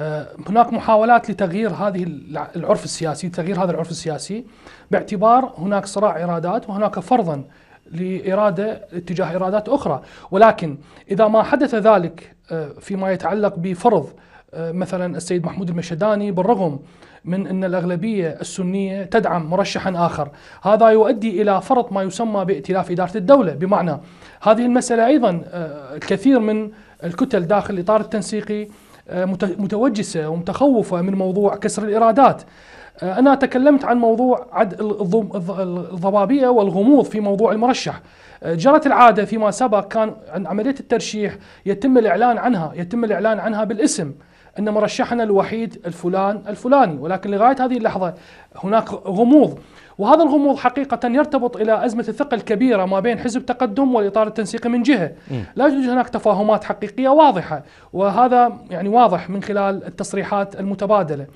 آه، هناك محاولات لتغيير هذه العرف السياسي تغيير هذا العرف السياسي باعتبار هناك صراع إرادات وهناك فرضا لإرادة اتجاه إرادات أخرى ولكن إذا ما حدث ذلك آه، فيما يتعلق بفرض آه، مثلا السيد محمود المشداني بالرغم من ان الاغلبيه السنيه تدعم مرشحا اخر، هذا يؤدي الى فرض ما يسمى بائتلاف اداره الدوله، بمعنى هذه المساله ايضا الكثير من الكتل داخل الاطار التنسيقي آه، متوجسة ومتخوفة من موضوع كسر الإيرادات آه، أنا تكلمت عن موضوع عد الضبابية والغموض في موضوع المرشح آه، جرت العادة فيما سبق كان عملية الترشيح يتم الإعلان عنها يتم الإعلان عنها بالاسم ان مرشحنا الوحيد الفلان الفلاني ولكن لغايه هذه اللحظه هناك غموض وهذا الغموض حقيقة يرتبط إلى أزمة الثقة الكبيرة ما بين حزب تقدم والإطار التنسيقي من جهة لا يوجد هناك تفاهمات حقيقية واضحة وهذا يعني واضح من خلال التصريحات المتبادلة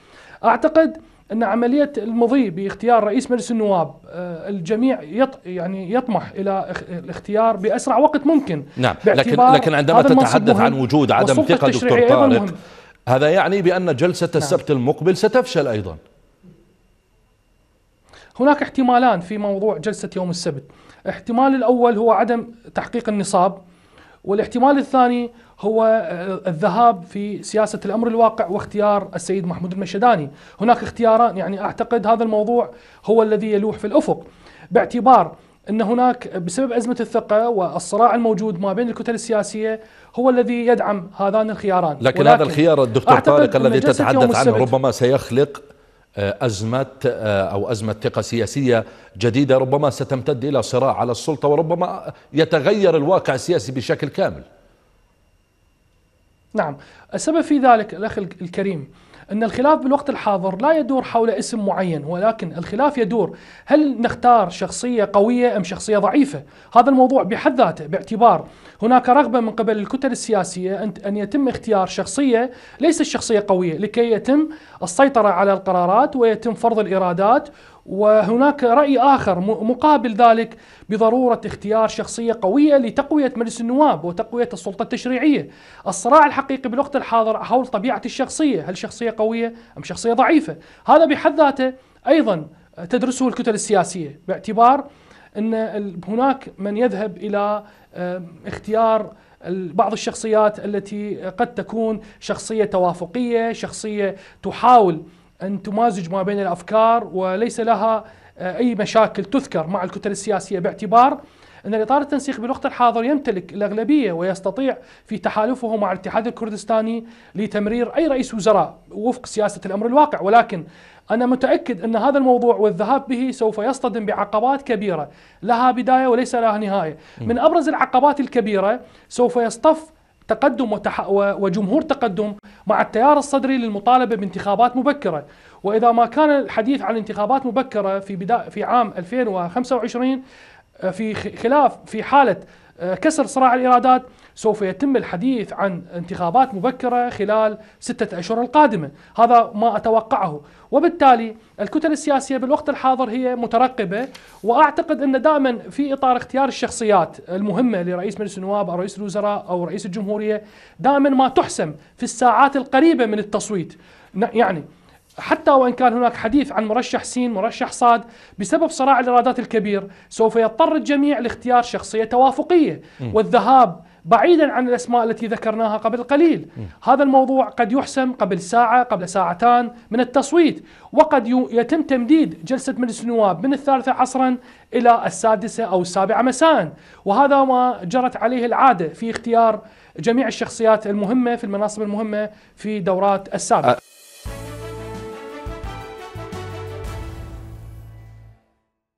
أعتقد أن عملية المضي باختيار رئيس مجلس النواب آه، الجميع يط يعني يطمح إلى الاختيار بأسرع وقت ممكن نعم لكن, لكن عندما تتحدث عن وجود عدم ثقة دكتور طارق هذا يعني بأن جلسة نعم. السبت المقبل ستفشل أيضا هناك احتمالان في موضوع جلسة يوم السبت الاحتمال الأول هو عدم تحقيق النصاب والاحتمال الثاني هو آه، الذهاب في سياسة الأمر الواقع واختيار السيد محمود المشداني هناك اختياران يعني أعتقد هذا الموضوع هو الذي يلوح في الأفق باعتبار ان هناك بسبب ازمه الثقه والصراع الموجود ما بين الكتل السياسيه هو الذي يدعم هذان الخياران لكن هذا الخيار الدكتور طارق الذي تتحدث عنه ربما سيخلق آه، أزمة آه، أو أزمة ثقة سياسية جديدة ربما ستمتد إلى صراع على السلطة وربما يتغير الواقع السياسي بشكل كامل نعم السبب في ذلك الأخ الكريم أن الخلاف بالوقت الحاضر لا يدور حول اسم معين ولكن الخلاف يدور هل نختار شخصية قوية أم شخصية ضعيفة هذا الموضوع بحد ذاته باعتبار هناك رغبة من قبل الكتل السياسية أن يتم اختيار شخصية ليس الشخصية قوية لكي يتم السيطرة على القرارات ويتم فرض الإرادات وهناك رأي آخر مقابل ذلك بضرورة اختيار شخصية قوية لتقوية مجلس النواب وتقوية السلطة التشريعية الصراع الحقيقي بالوقت الحاضر حول طبيعة الشخصية هل شخصية قوية أم شخصية ضعيفة هذا بحد ذاته أيضا تدرسه الكتل السياسية باعتبار أن هناك من يذهب إلى اختيار بعض الشخصيات التي قد تكون شخصية توافقية شخصية تحاول أن تمازج ما بين الأفكار وليس لها آه، أي مشاكل تذكر مع الكتل السياسية باعتبار أن الإطار التنسيقي بالوقت الحاضر يمتلك الأغلبية ويستطيع في تحالفه مع الاتحاد الكردستاني لتمرير أي رئيس وزراء وفق سياسة الأمر الواقع ولكن أنا متأكد أن هذا الموضوع والذهاب به سوف يصطدم بعقبات كبيرة لها بداية وليس لها نهاية من أبرز العقبات الكبيرة سوف يصطف تقدم وتح... وجمهور تقدم مع التيار الصدري للمطالبة بانتخابات مبكرة وإذا ما كان الحديث عن انتخابات مبكرة في, بدا... في عام 2025 آه، في خلاف في حالة آه، كسر صراع الإيرادات سوف يتم الحديث عن انتخابات مبكرة خلال ستة أشهر القادمة هذا ما أتوقعه وبالتالي الكتل السياسية بالوقت الحاضر هي مترقبة وأعتقد أن دائما في إطار اختيار الشخصيات المهمة لرئيس مجلس النواب أو رئيس الوزراء أو رئيس الجمهورية دائما ما تحسم في الساعات القريبة من التصويت يعني حتى وان كان هناك حديث عن مرشح سين مرشح صاد بسبب صراع الارادات الكبير سوف يضطر الجميع لاختيار شخصيه توافقيه والذهاب بعيدا عن الاسماء التي ذكرناها قبل قليل هذا الموضوع قد يحسم قبل ساعه قبل ساعتان من التصويت وقد يتم تمديد جلسه مجلس النواب من الثالثه عصرا الى السادسه او السابعه مساء وهذا ما جرت عليه العاده في اختيار جميع الشخصيات المهمه في المناصب المهمه في دورات السابقه